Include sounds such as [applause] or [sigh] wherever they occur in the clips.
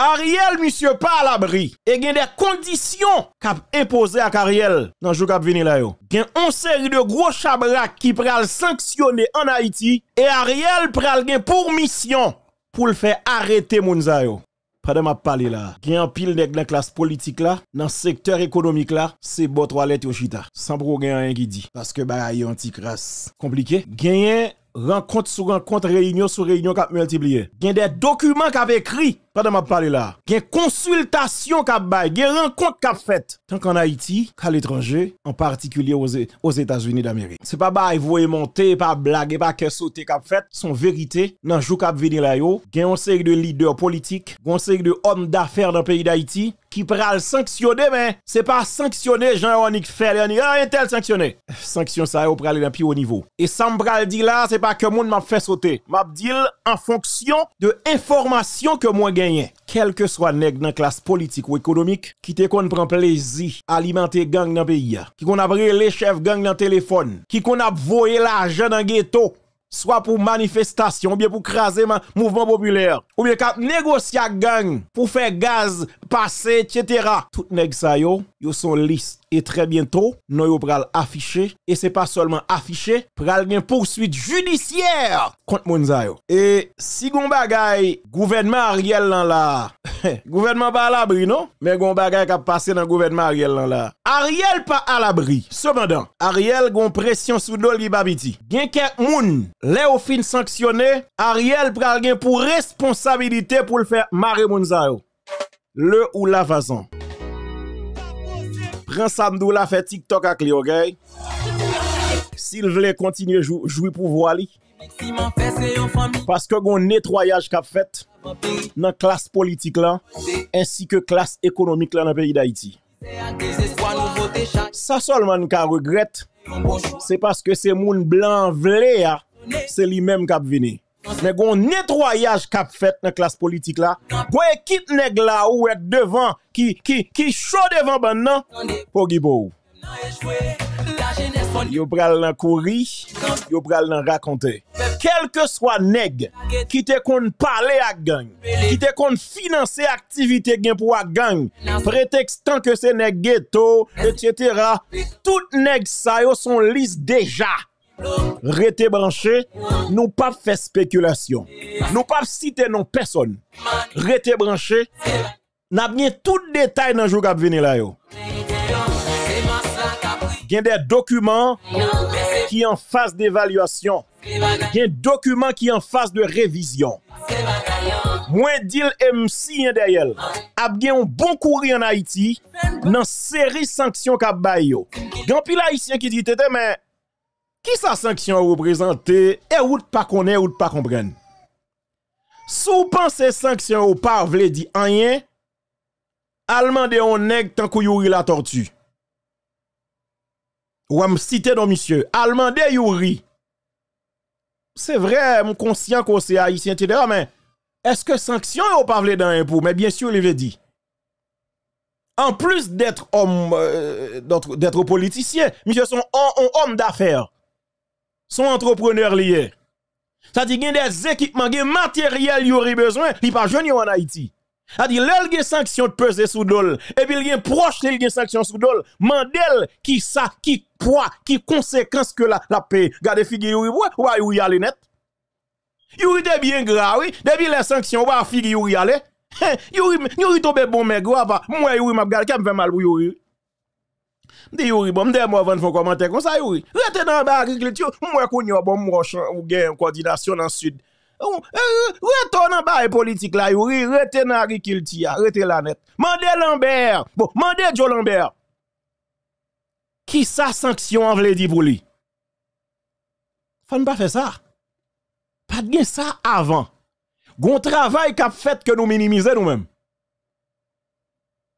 Ariel, monsieur, pas à l'abri. Et il des conditions qui imposé à Ariel dans le jour cap venir là. Il y a une série de gros chabrak qui pral sanctionner en Haïti et Ariel pral gen pour mission pour le faire arrêter prêtez Pendant ma parler là, il y a un pile de la classe politique là, dans le secteur économique là, c'est bon toilette au chita. Sans pour rien qui dit. Parce que bah, y a un petit crasse. Compliqué. Gagne rencontre sur rencontre, réunion sur réunion qui a multiplié. Il y a des documents qui ont écrit pendant ma parole là. Il y a des consultations qui ont fait, il y a des rencontres qui ont fait. Tant qu'en Haïti, qu'à l'étranger, en particulier aux, États-Unis d'Amérique. C'est pas que vous monter, pas blague, pas que sauter qui fait, son vérité. Dans le jour qui venir là, il y a un série de leaders politiques, un de hommes d'affaires dans le pays d'Haïti qui pral sanctionner, mais c'est pas sanctionner Jean-Ronick Ferré, ni ah, tel sanctionné. Sanction ça, on pral d'un plus haut niveau. Et ça me pral dit là, c'est pas que monde m'a fait sauter. M'a dit en fonction de l'information que moi gagné. Quel que soit nègre dans classe politique ou économique, qui te qu'on prend plaisir à alimenter gang dans pays, qui qu'on a les chefs gang dans téléphone, qui qu'on a voyé l'argent dans ghetto, soit pour manifestation, ou bien pour craser mouvement populaire, ou bien cap négocier gang pour faire gaz passer, etc. Tout nèg ça, yo, yo sont liste. Et très bientôt, nous yo pral afficher. Et c'est pas seulement affiché, pral gen poursuite judiciaire contre Mounzaïo. Et si gon bagay, gouvernement Ariel là la, [laughs] gouvernement pas à l'abri, non? Mais gon bagay qui a passé dans gouvernement Ariel là la. Ariel pas à l'abri. Cependant, Ariel gon pression sous dol y babiti. Gen quelques moun, les au fin sanctionné, Ariel pral pour responsabilité pour le faire marrer Mounzaïo. Le ou la façon grand Samdou la fait TikTok à lui, S'il veut continuer jouer pour voir parce que gon nettoyage qu'a fait dans classe politique là ainsi que classe économique là dans le pays d'Haïti. Ça seulement nous regrette, c'est parce que ces moun blanc vlé c'est lui-même qui a mais on nettoyage cap fait dans classe politique là. Gon équipe nèg là ou est devant qui qui qui chaud devant ban nan. pour Yo pral nan kouri, yo pral nan raconter. Quel que soit nèg qui te kon parler à gang, qui te kon financer activité gen pour à gang, prétextant que c'est nèg ghetto, etc. Tout nèg sa yo sont liste déjà. Rétablé, nous ne pouvons pas faire de spéculation. Nous ne pouvons pas citer nos personnes. Rétablé, nous avons tous les détails dans le jour qui sont venus là. Nous avons des documents qui sont en phase d'évaluation. Nous avons des documents qui sont en phase de révision. Moi, je dis que si nous avons un bon courrier en Haïti, nous avons une série de sanctions qui sont venues là. Il y a un pile haïtien qui dit que qui sa sanction et reprezentè et pas pa pas wout pas comprenne. Sou pensez sanction ou pas vle di anyen, allemande de on tant tankou yuri la tortue. Ou am citer don monsieur, allemande de yuri. vrai, vrai, mon conscient qu'on se etc. mais est-ce que sanction ou pas vle un pou? mais bien sûr il veut dit En plus d'être homme, euh, d'être politicien, monsieur son homme d'affaires sont entrepreneurs liés. Ça dit qu'il y a des équipements, des matériels qui aurait besoin, il pas jeunes en Haïti. Ça dit qu'il y a sanction de peser sous dol et puis il y a proche il y a sanction sous dol. Mandel qui ça qui poids, qui conséquence que la la paix. Gardez figure ou ouais ou y aller net. a des bien grave, oui. Depuis les sanctions, va figure youri aller. Youri youri tombé bon mais grave. Moi youri m'a gardé qui me fait mal pour youri. Mde yori bon, mde avant de faire commenter kon sa yori. Rete nan ba agrikiltyo, mwen Moi, yo bon mwen ou gen coordination dans sud. E, Retourne en bas politique politik la yori, rete dans l'agriculture. rete la net. Mande Lambert, bon, mande Joe Lambert. Qui sa sanksyon an vle di pou li? Fan pa ça ça. Pas gen ça avant. Gon travail kap fet que nous minimiser nous. mêmes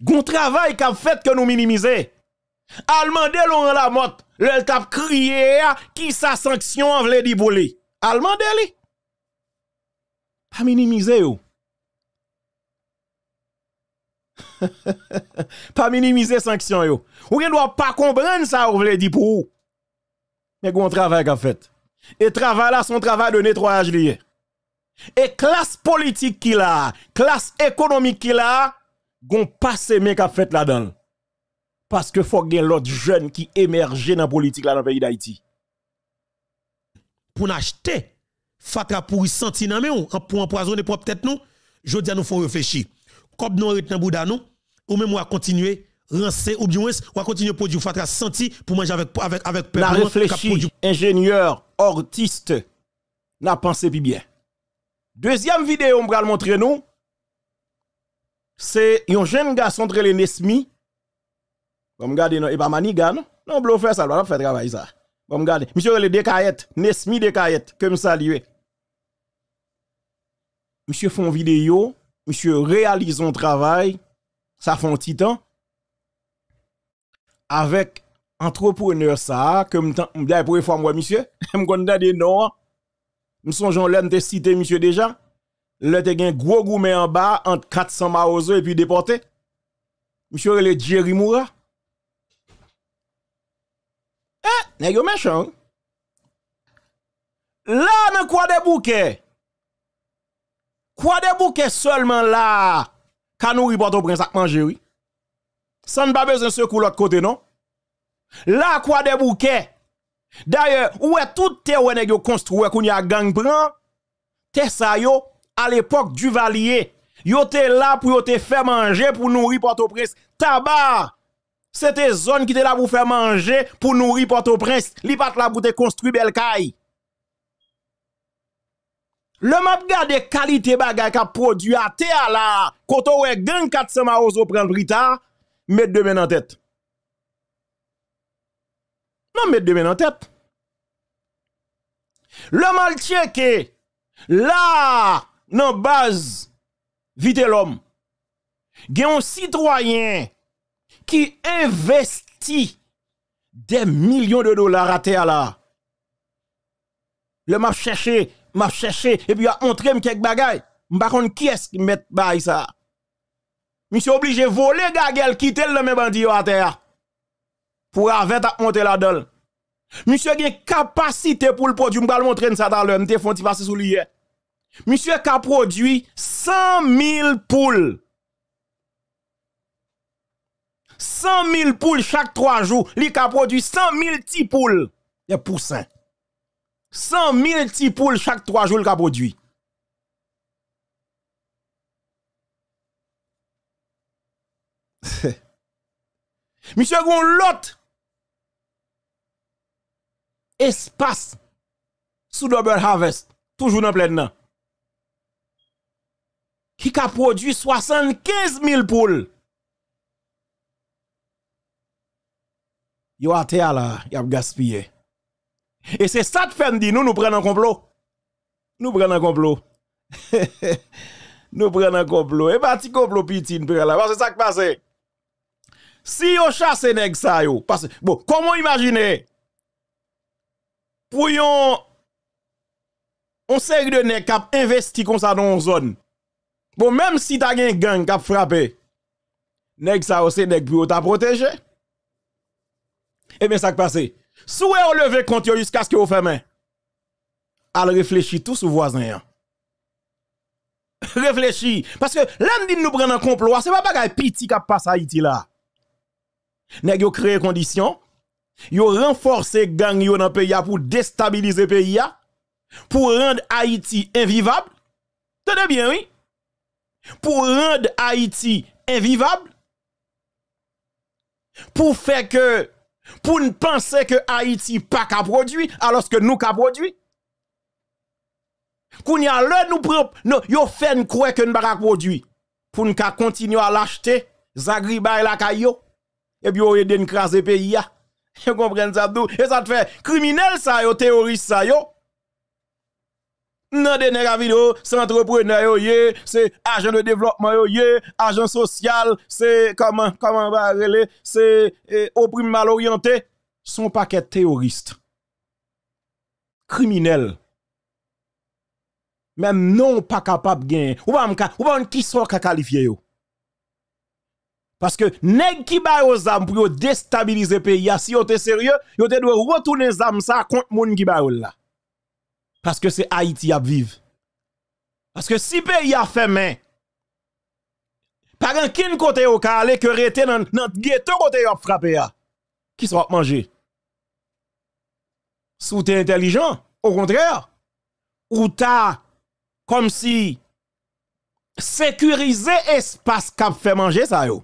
Gon travail kap fet que nous minimiser. Allemande Laurent Lamotte, le tap crié qui sa sanction en vle di Allemande li. Pas minimiser yo. [laughs] pas minimiser sanction yo. Ou ne doit pas comprendre ça ou vle di pou. Mais e e gon travail en fait. Et travail là son travail de nettoyage lié. Et classe politique qui la classe économique qui là, gon passe mais qu'a fait là-dedans parce que faut que l'autre jeune qui émerge dans la politique là dans le pays d'Haïti. Pour acheter, fatra pour y sentir nan men, pour empoisonner propre tête nous, je dis à nous faut réfléchir. Comme nous retenons bouda nous, ou même on continuer rancer ou bien on continuer produire fatra senti pour manger avec avec avec La réfléchir, ingénieur, artiste, n'a pensé plus bien. Deuxième vidéo on va montrer nous, c'est un jeune garçon les Nesmi comme regardez, non, et pas maniga, non? Non, bluffer ça, va faire travail ça. Comme regardez, monsieur le décaillette, Nesmi décaillette, que me salue. Monsieur font vidéo, monsieur réalise son travail, ça fait un titan. Avec entrepreneur ça, comme me pour pour fois moi monsieur, [laughs] me des non. Me jean l'aime te citer monsieur déjà. Le te gen gros gourmet en bas entre 400 maozo et puis déporté. Monsieur le Jerry Moura. Nèg yo méchant. Là dans quoi des bouquets. Quoi des bouquets seulement là. Quand nous Port-au-Prince à manger oui. Sans pas besoin de l'autre côté non. Là quoi des bouquets. D'ailleurs, où est tout te ouais nèg yo construit qu'on y a gang prend. Te sa à l'époque du Valier. Yo te là pour yo te faire manger pour nourrir Port-au-Prince tabac c'était zone qui était là pour faire manger, pour nourrir Port-au-Prince. Li pat là pour te construire belle Le map garde qualité bagay qu'a produit à terre la Koto on gang 400 au prend brita, met deux mains en tête. Non, met deux mains en tête. Le mal checké là, dans base vite l'homme. Gen un citoyen qui investit des millions de dollars à terre là. Le m'a cherché, m'a cherché, et puis a montré quelques bagailles. M'a qui est-ce qui met bail ça? Monsieur obligé de voler gagel, quitter le même bandit à terre. Pour avoir à monter la dedans Monsieur a capacité pour le produit, m'a montrer ça dans le m'te font passer sous l'hier. Monsieur a produit 100 000 poules. 100 000 poules chaque 3 jours, li ka produit 100 000 petits poules. de poussins. poussin. 100 000 petits poules chaque 3 jours, li ka produit. [laughs] Monsieur gon lot espace sous double harvest toujours dans plein nan. Qui a produit 75 000 poules. yo te des la, y a gaspillé. Et c'est ça que fait nous nous prenons un complot. Nous prenons un complot. [laughs] nous prenons un complot. Et eh pas ben, petit complot petit là parce que ça qui passe. Si yo chasse nèg ça yo parce bon comment imaginer pour yon on série de nèg qui investi comme ça dans une zone. Bon même si tu as un gang qui frappé nèg ça c'est nèg pour t'a protégé? Eh bien, ça qui passe. Si vous levez compte jusqu'à ce que vous fermez, allez réfléchit tout sur voisin. Hein. Réfléchis. Parce que l'homme nous prenons un complot, n'est pas un piti qui passe à Haïti là. Nèg yo créé conditions, yo renforcé gang yo dans pays pour déstabiliser le pays pour rendre Haïti invivable. Tenez bien oui. Pour rendre Haïti invivable. Pour faire que pour ne penser que Haïti pas qu'à produit alors que nous qu'à produit. Qu'on y a nous yo fait nous croire que nous pas produit pour nous continuer à l'acheter Zagriba la kayo et puis on aide nous craser pays [laughs] Vous comprenez ça Et ça te fait criminel ça yo, ça yo. Non, de ravido, c'est yo c'est agent de développement c'est agent social, c'est comment, comment va Ce c'est eh, qu'un mal orienté. Son paquet terroriste. Criminel. Même non pas capable de gagner. Ou pas m'ka, qui sont qualifié Parce que nèg qui ba yo zam pour déstabiliser pays, si on te sérieux, yo te doit retourner zam ça contre moun qui ba là parce que c'est Haïti à vivre. Parce que si pays a fait main, par un kin côté au calé que rete dans notre ghetto côté a frappé ah. qui sera mangé Si t'es intelligent, au contraire, ou t'as comme si sécurisé espace cap fait manger ça yo.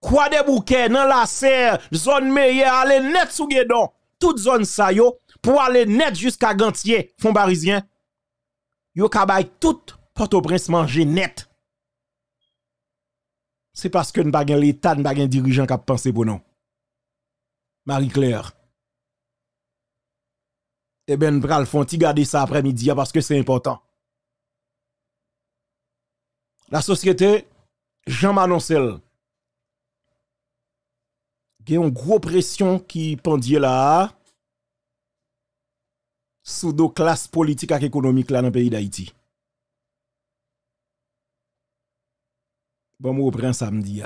Quoi de bouquets dans la serre, zone meilleure, aller net sous guédon. Toute zone ça yo, pour aller net jusqu'à Gantier, fond parisien. Yo kabay tout porte au prince manger net. C'est parce que nous pas l'État, nous pas dirigeant qui a pensé pour nous. Marie-Claire. Eh bien, nous allons garder ça après-midi parce que c'est important. La société Jean Manoncel gen yon pression qui ki là la sou do klas politik et ekonomik dans le pays d'Haïti. Bon mou repren samedi